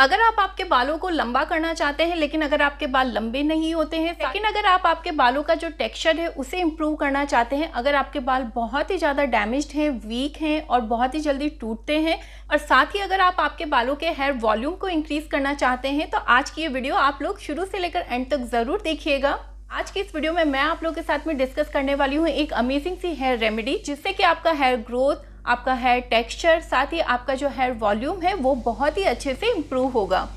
अगर आप आपके बालों को लंबा करना चाहते हैं लेकिन अगर आपके बाल लंबे नहीं होते हैं लेकिन अगर आप आपके बालों का जो टेक्सचर है उसे इम्प्रूव करना चाहते हैं अगर आपके बाल बहुत ही ज़्यादा डैमेज हैं वीक हैं और बहुत ही जल्दी टूटते हैं और साथ ही अगर आप आपके बालों के हेयर वॉल्यूम को इंक्रीज़ करना चाहते हैं तो आज की ये वीडियो आप लोग शुरू से लेकर एंड तक ज़रूर देखिएगा आज की इस वीडियो में मैं आप लोगों के साथ में डिस्कस करने वाली हूँ एक अमेजिंग सी हेयर रेमेडी जिससे कि आपका हेयर ग्रोथ आपका हेयर टेक्सचर साथ ही आपका जो हेयर वॉल्यूम है वो बहुत ही अच्छे से इम्प्रूव होगा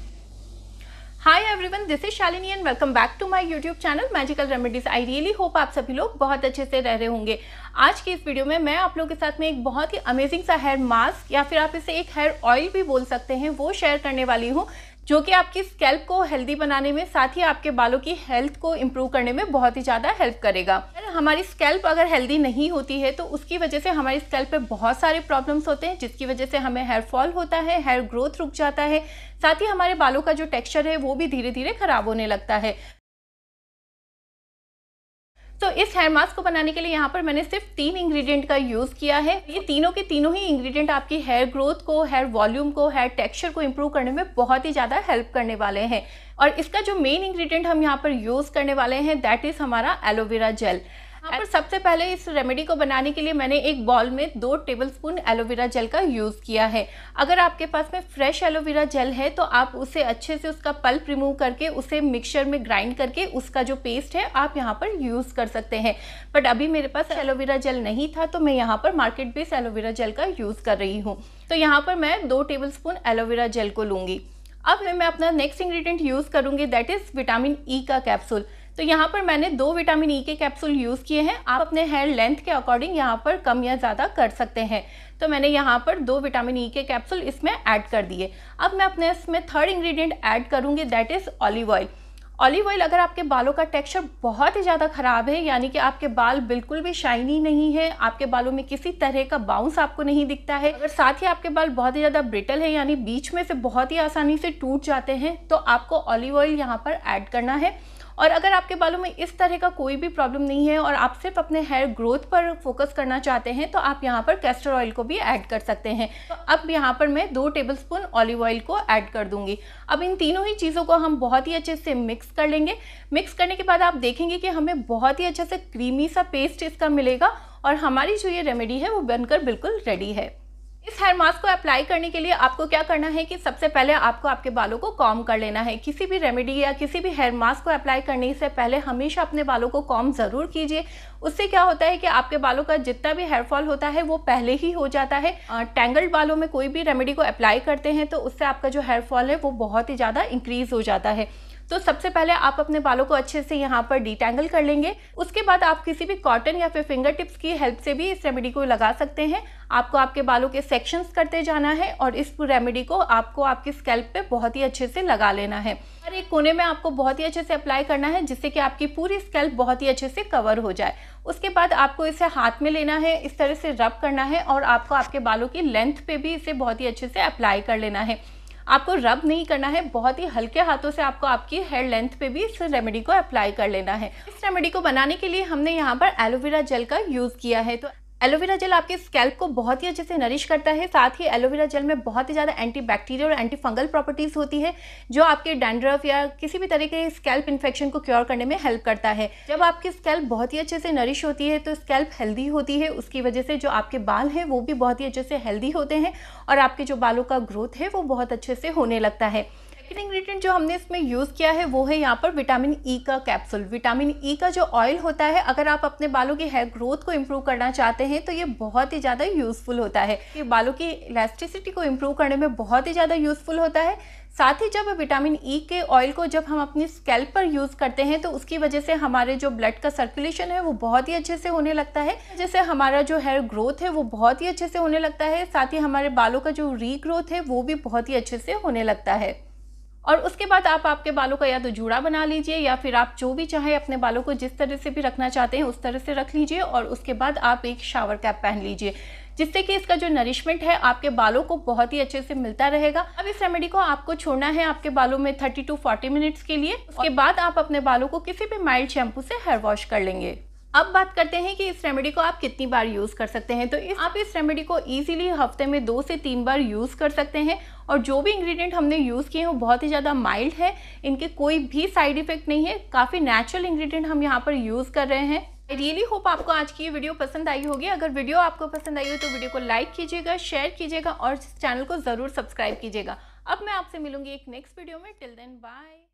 hi everyone this is Shalini and welcome back to my YouTube channel magical remedies I really hope आप सभी लोग बहुत अच्छे से रह रहे होंगे आज की इस वीडियो में मैं आप लोगों के साथ में एक बहुत ही अमेजिंग सा हेयर मास्क या फिर आप इसे एक हेयर ऑयल भी बोल सकते हैं वो शेयर करने वाली हूँ जो कि आपकी स्कैल्प को हेल्दी बनाने में साथ ही आपके बालों की हेल्थ को इम्प्रूव करने में बहुत ही ज़्यादा हेल्प करेगा हमारी स्कैल्प अगर हेल्दी नहीं होती है तो उसकी वजह से हमारी स्कैल्प पे बहुत सारे प्रॉब्लम्स होते हैं जिसकी वजह से हमें हेयर फॉल होता है हेयर ग्रोथ रुक जाता है साथ ही हमारे बालों का जो टेक्स्चर है वो भी धीरे धीरे खराब होने लगता है तो इस हेयर मास्क को बनाने के लिए यहाँ पर मैंने सिर्फ तीन इंग्रेडिएंट का यूज़ किया है ये तीनों के तीनों ही इंग्रेडिएंट आपकी हेयर ग्रोथ को हेयर वॉल्यूम को हेयर टेक्सचर को इम्प्रूव करने में बहुत ही ज़्यादा हेल्प करने वाले हैं और इसका जो मेन इंग्रेडिएंट हम यहाँ पर यूज़ करने वाले हैं दैट इज़ हमारा एलोवेरा जेल यहाँ पर सबसे पहले इस रेमेडी को बनाने के लिए मैंने एक बॉल में दो टेबलस्पून एलोवेरा जेल का यूज़ किया है अगर आपके पास में फ्रेश एलोवेरा जेल है तो आप उसे अच्छे से उसका पल्प रिमूव करके उसे मिक्सचर में ग्राइंड करके उसका जो पेस्ट है आप यहाँ पर यूज़ कर सकते हैं बट अभी मेरे पास एलोवेरा अच्छा। जेल नहीं था तो मैं यहाँ पर मार्केट बेस्ड एलोवेरा जेल का यूज़ कर रही हूँ तो यहाँ पर मैं दो स्पून एलोवेरा जेल को लूँगी अब मैं अपना नेक्स्ट इंग्रेडिएंट यूज़ करूँगी दैट इज़ विटामिन ई का कैप्सूल तो यहाँ पर मैंने दो विटामिन ई e के कैप्सूल यूज़ किए हैं आप अपने हेयर लेंथ के अकॉर्डिंग यहाँ पर कम या ज़्यादा कर सकते हैं तो मैंने यहाँ पर दो विटामिन ई e के कैप्सूल इसमें ऐड कर दिए अब मैं अपने इसमें थर्ड इंग्रेडिएंट ऐड करूँगी that is olive oil olive oil अगर आपके बालों का टेक्सचर बहुत ही ज़्यादा ख़राब है यानी कि आपके बाल बिल्कुल भी शाइनी नहीं है आपके बालों में किसी तरह का बाउंस आपको नहीं दिखता है अगर साथ ही आपके बाल बहुत ही ज़्यादा ब्रिटल है यानी बीच में से बहुत ही आसानी से टूट जाते हैं तो आपको ऑलिव ऑयल यहाँ पर ऐड करना है और अगर आपके बालों में इस तरह का कोई भी प्रॉब्लम नहीं है और आप सिर्फ अपने हेयर ग्रोथ पर फोकस करना चाहते हैं तो आप यहाँ पर कैस्टर ऑयल को भी ऐड कर सकते हैं तो अब यहाँ पर मैं दो टेबल स्पून ऑलिव ऑयल को ऐड कर दूंगी अब इन तीनों ही चीज़ों को हम बहुत ही अच्छे से मिक्स कर लेंगे मिक्स करने के बाद आप देखेंगे कि हमें बहुत ही अच्छे से क्रीमी सा पेस्ट इसका मिलेगा और हमारी जो ये रेमेडी है वो बनकर बिल्कुल रेडी है इस हेयर मास्क को अप्लाई करने के लिए आपको क्या करना है कि सबसे पहले आपको आपके बालों को कॉम कर लेना है किसी भी रेमेडी या किसी भी हेयर मास्क को अप्लाई करने से पहले हमेशा अपने बालों को कॉम ज़रूर कीजिए उससे क्या होता है कि आपके बालों का जितना भी हेयरफॉल होता है वो पहले ही हो जाता है टेंगल्ड बालों में कोई भी रेमेडी को अप्लाई करते हैं तो उससे आपका जो हेयरफॉल है वो बहुत ही ज़्यादा इंक्रीज़ हो जाता है तो सबसे पहले आप अपने बालों को अच्छे से यहाँ पर डिटेंगल कर लेंगे उसके बाद आप किसी भी कॉटन या फिर फिंगर टिप्स की हेल्प से भी इस रेमेडी को लगा सकते हैं आपको आपके बालों के सेक्शंस करते जाना है और इस रेमेडी को आपको आपके स्कैल्प पे बहुत ही अच्छे से लगा लेना है हर एक कोने में आपको बहुत ही अच्छे से अप्लाई करना है जिससे कि आपकी पूरी स्कैल्प बहुत ही अच्छे से कवर हो जाए उसके बाद आपको इसे हाथ में लेना है इस तरह से रब करना है और आपको आपके बालों की लेंथ पे भी इसे बहुत ही अच्छे से अप्लाई कर लेना है आपको रब नहीं करना है बहुत ही हल्के हाथों से आपको आपकी हेयर लेंथ पे भी इस रेमेडी को अप्लाई कर लेना है इस रेमेडी को बनाने के लिए हमने यहाँ पर एलोवेरा जेल का यूज़ किया है तो एलोवेरा जेल आपके स्कैल्प को बहुत ही अच्छे से नरिश करता है साथ ही एलोवेरा जेल में बहुत ही ज़्यादा एंटी बैक्टीरियल और एंटी फंगल प्रॉपर्टीज़ होती है जो आपके डैंड्रफ या किसी भी तरह के स्कैल्प इन्फेक्शन को क्योर करने में हेल्प करता है जब आपकी स्कैल्प बहुत ही अच्छे से नरिश होती है तो स्कैल्प हेल्दी होती है उसकी वजह से जो आपके बाल हैं वो भी बहुत ही अच्छे से हेल्दी होते हैं और आपके जो बालों का ग्रोथ है वो बहुत अच्छे से होने लगता है सेकेंड इंग्रेडिएंट जो हमने इसमें यूज़ किया है वो है यहाँ पर विटामिन ई e का कैप्सूल विटामिन ई e का जो ऑयल होता है अगर आप अपने बालों की हेयर ग्रोथ को इम्प्रूव करना चाहते हैं तो ये बहुत ही ज़्यादा यूज़फुल होता है ये बालों की इलास्टिसिटी को इम्प्रूव करने में बहुत ही ज़्यादा यूज़फुल होता है साथ ही जब विटामिन ई e के ऑयल को जब हम अपनी स्कैल्प पर यूज़ करते हैं तो उसकी वजह से हमारे जो ब्लड का सर्कुलेशन है वो बहुत ही अच्छे से होने लगता है जैसे हमारा जो हेयर ग्रोथ है वो बहुत ही अच्छे से होने लगता है साथ ही हमारे बालों का जो रीग्रोथ है वो भी बहुत ही अच्छे से होने लगता है और उसके बाद आप आपके बालों का या तो जूड़ा बना लीजिए या फिर आप जो भी चाहें अपने बालों को जिस तरह से भी रखना चाहते हैं उस तरह से रख लीजिए और उसके बाद आप एक शावर कैप पहन लीजिए जिससे कि इसका जो नरिशमेंट है आपके बालों को बहुत ही अच्छे से मिलता रहेगा अब इस रेमेडी को आपको छोड़ना है आपके बालों में 30 टू 40 मिनट्स के लिए उसके बाद आप अपने बालों को किसी भी माइल्ड शैम्पू से हेयर वॉश कर लेंगे अब बात करते हैं कि इस रेमेडी को आप कितनी बार यूज़ कर सकते हैं तो इस आप इस रेमेडी को इजीली हफ्ते में दो से तीन बार यूज़ कर सकते हैं और जो भी इंग्रेडिएंट हमने यूज़ किए हैं वो बहुत ही ज़्यादा माइल्ड है इनके कोई भी साइड इफ़ेक्ट नहीं है काफ़ी नेचुरल इंग्रेडिएंट हम यहाँ पर यूज़ कर रहे हैं आई रियली होप आपको आज की ये वीडियो पसंद आई होगी अगर वीडियो आपको पसंद आई हो तो वीडियो को लाइक कीजिएगा शेयर कीजिएगा और चैनल को ज़रूर सब्सक्राइब कीजिएगा अब मैं आपसे मिलूंगी एक नेक्स्ट वीडियो में टिल देन बाय